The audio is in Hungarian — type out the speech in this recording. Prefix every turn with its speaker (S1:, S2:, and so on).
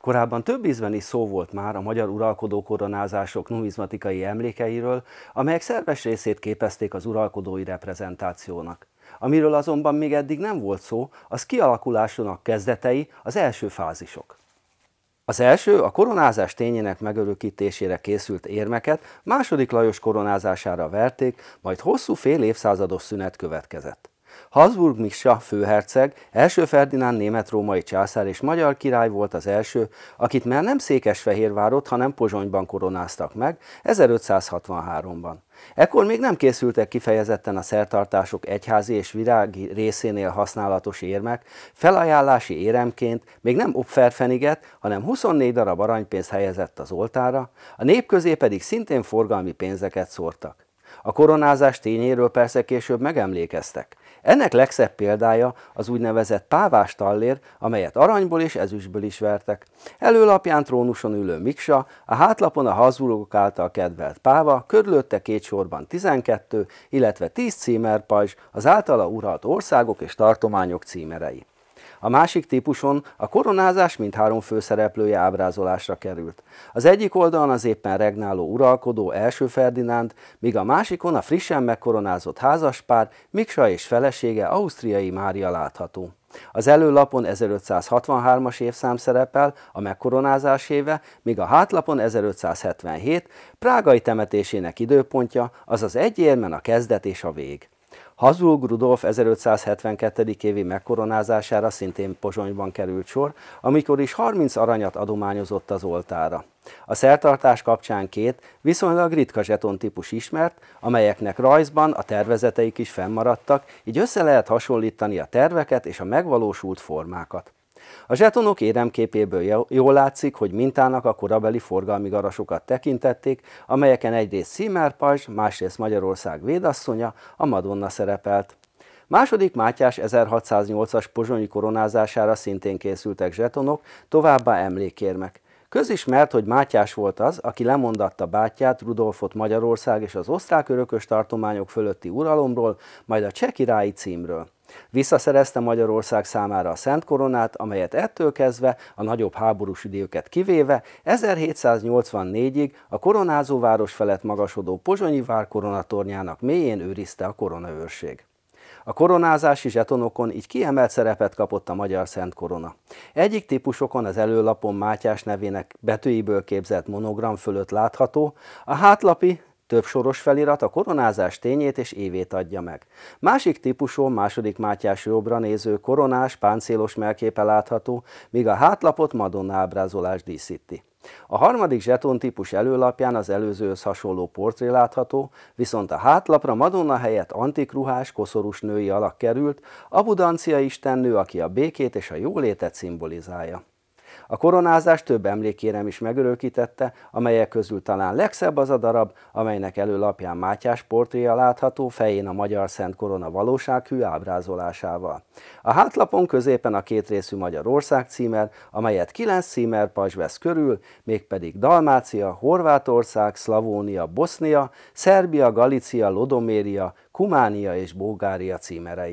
S1: Korábban több ízben is szó volt már a magyar uralkodó koronázások numizmatikai emlékeiről, amelyek szerves részét képezték az uralkodói reprezentációnak. Amiről azonban még eddig nem volt szó, az kialakulásonak kezdetei, az első fázisok. Az első a koronázás tényének megörökítésére készült érmeket második Lajos koronázására verték, majd hosszú fél évszázados szünet következett. Habsburg Miksa főherceg, első Ferdinánd német-római császár és magyar király volt az első, akit már nem Székesfehérvárot, hanem Pozsonyban koronáztak meg 1563-ban. Ekkor még nem készültek kifejezetten a szertartások egyházi és virági részénél használatos érmek, felajánlási éremként még nem opferfeniget, hanem 24 darab aranypénz helyezett az oltára, a népközé pedig szintén forgalmi pénzeket szórtak. A koronázás tényéről persze később megemlékeztek. Ennek legszebb példája az úgynevezett pávás tallér, amelyet aranyból és ezüstből is vertek. Előlapján trónuson ülő Miksa, a hátlapon a hazulók által kedvelt páva, körülötte két sorban 12, illetve 10 címerpajzs, az általa uralt országok és tartományok címerei. A másik típuson a koronázás mindhárom főszereplője ábrázolásra került. Az egyik oldalon az éppen regnáló uralkodó első Ferdinánd, míg a másikon a frissen megkoronázott házaspár, Miksa és felesége Ausztriai Mária látható. Az előlapon 1563-as évszám szerepel, a megkoronázás éve, míg a hátlapon 1577, Prágai temetésének időpontja, azaz egy érmen a kezdet és a vég. Hazulg Rudolf 1572. évi megkoronázására szintén Pozsonyban került sor, amikor is 30 aranyat adományozott az oltára. A szertartás kapcsán két viszonylag ritka zseton típus ismert, amelyeknek rajzban a tervezeteik is fennmaradtak, így össze lehet hasonlítani a terveket és a megvalósult formákat. A zsetonok éremképéből jól látszik, hogy mintának a korabeli forgalmi garasokat tekintették, amelyeken egyrészt Szímer Pajzs, másrészt Magyarország védasszonya, a Madonna szerepelt. Második Mátyás 1608-as pozsonyi koronázására szintén készültek zsetonok, továbbá emlékérmek. Közismert, hogy Mátyás volt az, aki lemondatta bátyját, Rudolfot Magyarország és az osztrák örökös tartományok fölötti uralomról, majd a cseh királyi címről. Visszaszerezte Magyarország számára a Szent Koronát, amelyet ettől kezdve, a nagyobb háborús időket kivéve, 1784-ig a koronázóváros felett magasodó Pozsonyi vár koronatornyának mélyén őrizte a koronaőrség. A koronázási zsetonokon így kiemelt szerepet kapott a magyar Szent Korona. Egyik típusokon az előlapon Mátyás nevének betűiből képzett monogram fölött látható, a hátlapi több soros felirat a koronázás tényét és évét adja meg. Másik típusú, második Mátyás jobbra néző koronás, páncélos melképe látható, míg a hátlapot Madonna ábrázolás díszíti. A harmadik zseton típus előlapján az előzőhöz hasonló portré látható, viszont a hátlapra Madonna helyett antikruhás, koszorús női alak került, abudancia istennő, aki a békét és a jólétet szimbolizálja. A koronázás több emlékérem is megörökítette, amelyek közül talán legszebb az a darab, amelynek előlapján Mátyás portréja látható, fején a Magyar Szent Korona valósághű ábrázolásával. A hátlapon középen a kétrészű Magyarország címer, amelyet kilenc címer pajzs vesz körül, mégpedig Dalmácia, Horvátország, Szlavónia, Bosznia, Szerbia, Galícia, Lodoméria, Kumánia és Bulgária címerei.